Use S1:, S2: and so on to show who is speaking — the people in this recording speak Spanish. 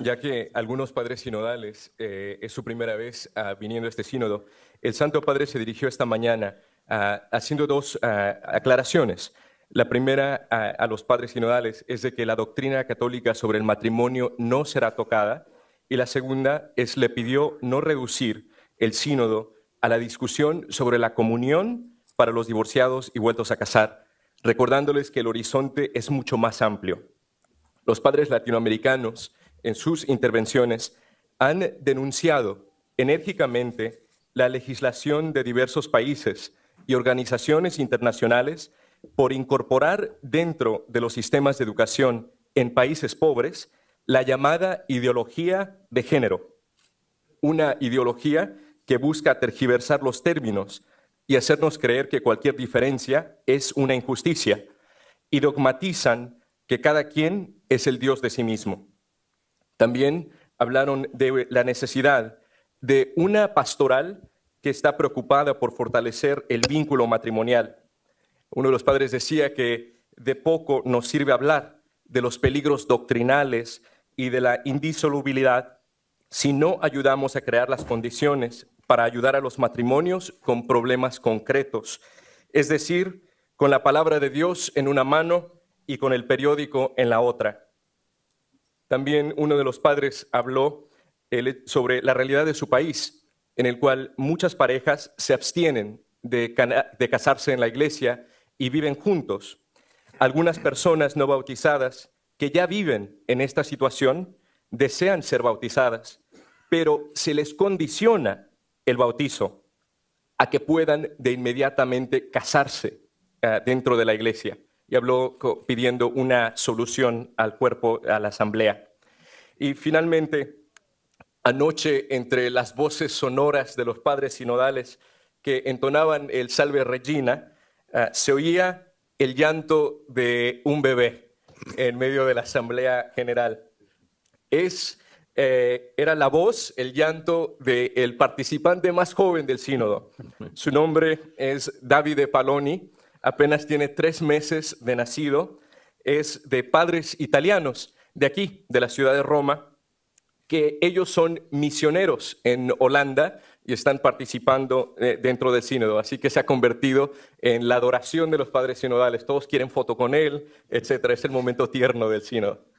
S1: Ya que algunos padres sinodales eh, es su primera vez ah, viniendo a este sínodo, el Santo Padre se dirigió esta mañana ah, haciendo dos ah, aclaraciones. La primera a, a, los padres sinodales es de que la doctrina católica sobre el matrimonio no será tocada y la segunda es le pidió no reducir el sínodo a la discusión sobre la comunión para los divorciados y vueltos a casar, recordándoles que el horizonte es mucho más amplio. Los padres latinoamericanos en sus intervenciones, han denunciado enérgicamente la legislación de diversos países y organizaciones internacionales por incorporar dentro de los sistemas de educación en países pobres la llamada ideología de género, una ideología que busca tergiversar los términos y hacernos creer que cualquier diferencia es una injusticia, y dogmatizan que cada quien es el Dios de sí mismo. También hablaron de la necesidad de una pastoral que está preocupada por fortalecer el vínculo matrimonial. Uno de los padres decía que de poco nos sirve hablar de los peligros doctrinales y de la indisolubilidad si no ayudamos a crear las condiciones para ayudar a los matrimonios con problemas concretos, es decir, con la palabra de Dios en una mano y con el periódico en la otra. También uno de los padres habló eh, sobre la realidad de su país, en el cual muchas parejas se abstienen de, casarse en la iglesia y viven juntos. Algunas personas no bautizadas que ya viven en esta situación desean ser bautizadas, pero se les condiciona el bautizo a que puedan de inmediatamente casarse eh, dentro de la iglesia y habló pidiendo una solución al cuerpo, a la asamblea. Y finalmente, anoche, entre las voces sonoras de los padres sinodales que entonaban el Salve Regina, ah, se oía el llanto de un bebé en medio de la asamblea general. Es, eh, era la voz, el llanto del participante más joven del sínodo. Su nombre es Davide Paloni apenas tiene tres meses de nacido, es de padres italianos de aquí, de la ciudad de Roma, que ellos son misioneros en Holanda y están participando eh, dentro del sínodo. Así que se ha convertido en la adoración de los padres sinodales. Todos quieren foto con él, etc. Es el momento tierno del sínodo.